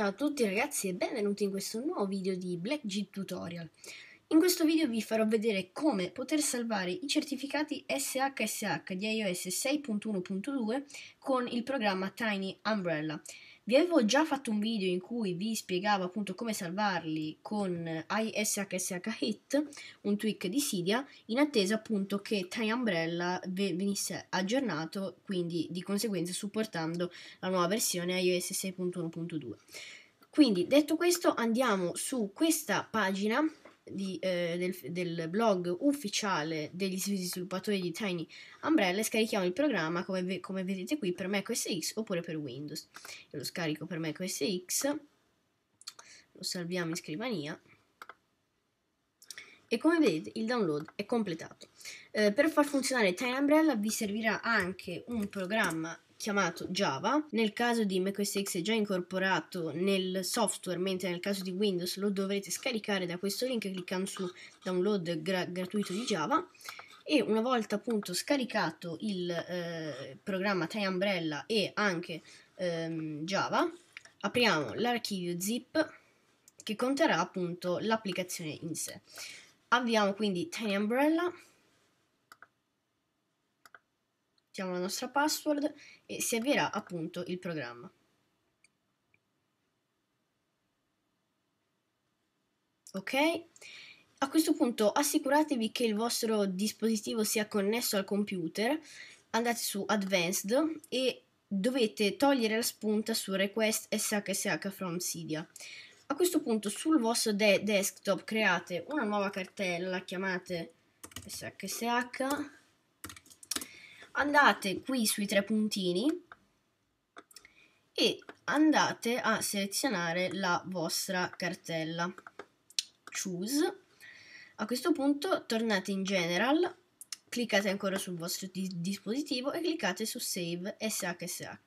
Ciao a tutti ragazzi e benvenuti in questo nuovo video di Black Jeep Tutorial. In questo video vi farò vedere come poter salvare i certificati SHSH di iOS 6.1.2 con il programma Tiny Umbrella vi avevo già fatto un video in cui vi spiegavo appunto come salvarli con ISHSH Hit, un tweak di Sidia, in attesa appunto che Time Umbrella venisse aggiornato, quindi di conseguenza supportando la nuova versione iOS 6.1.2. Quindi detto questo andiamo su questa pagina di, eh, del, del, blog ufficiale degli sviluppatori di Tiny Umbrella e scarichiamo il programma come, come vedete qui per Mac OS X oppure per Windows. Io lo scarico per Mac OS X, lo salviamo in scrivania. E come vedete il download è completato. Eh, per far funzionare Time Umbrella vi servirà anche un programma chiamato Java. Nel caso di macOS è già incorporato nel software, mentre nel caso di Windows lo dovrete scaricare da questo link cliccando su download gra gratuito di Java. E una volta appunto scaricato il eh, programma Time Umbrella e anche ehm, Java, apriamo l'archivio zip che conterrà appunto l'applicazione in sé. Abbiamo quindi Tiny Umbrella, mettiamo la nostra password e si avvierà appunto il programma. Ok? A questo punto assicuratevi che il vostro dispositivo sia connesso al computer, andate su Advanced e dovete togliere la spunta su Request SHSH from Cydia. A questo punto sul vostro de desktop create una nuova cartella, la chiamate SHSH, andate qui sui tre puntini e andate a selezionare la vostra cartella. Choose. A questo punto tornate in General, cliccate ancora sul vostro di dispositivo e cliccate su Save SHSH.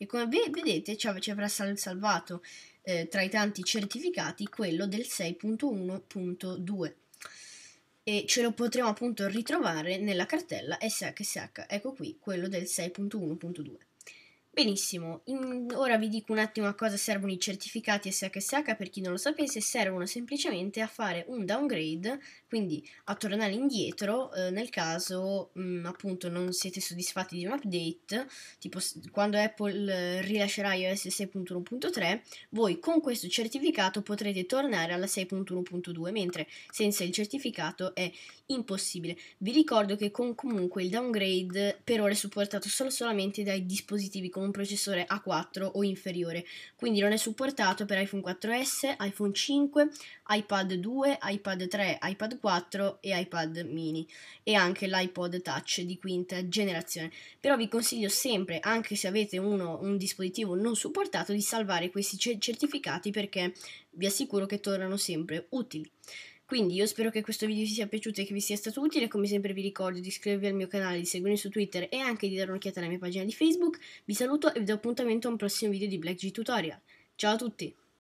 e come vedete ci avrà salvato eh, tra i tanti certificati quello del 6.1.2 e ce lo potremo appunto ritrovare nella cartella SHSH, ecco qui quello del 6.1.2. Benissimo, in, ora vi dico un attimo a cosa servono i certificati SHSH per chi non lo sapesse, servono semplicemente a fare un downgrade, quindi a tornare indietro eh, nel caso mh, mm, appunto non siete soddisfatti di un update, tipo quando Apple eh, rilascerà iOS 6.1.3, voi con questo certificato potrete tornare alla 6.1.2, mentre senza il certificato è impossibile. Vi ricordo che con comunque il downgrade per ora è supportato solo solamente dai dispositivi con un processore A4 o inferiore, quindi non è supportato per iPhone 4S, iPhone 5, iPad 2, iPad 3, iPad 4 e iPad mini e anche l'iPod Touch di quinta generazione. Però vi consiglio sempre, anche se avete uno, un dispositivo non supportato, di salvare questi certificati perché vi assicuro che tornano sempre utili. Quindi io spero che questo video vi sia piaciuto e che vi sia stato utile, come sempre vi ricordo di iscrivervi al mio canale, di seguirmi su Twitter e anche di dare un'occhiata alla mia pagina di Facebook. Vi saluto e vi do appuntamento a un prossimo video di Black G Tutorial. Ciao a tutti!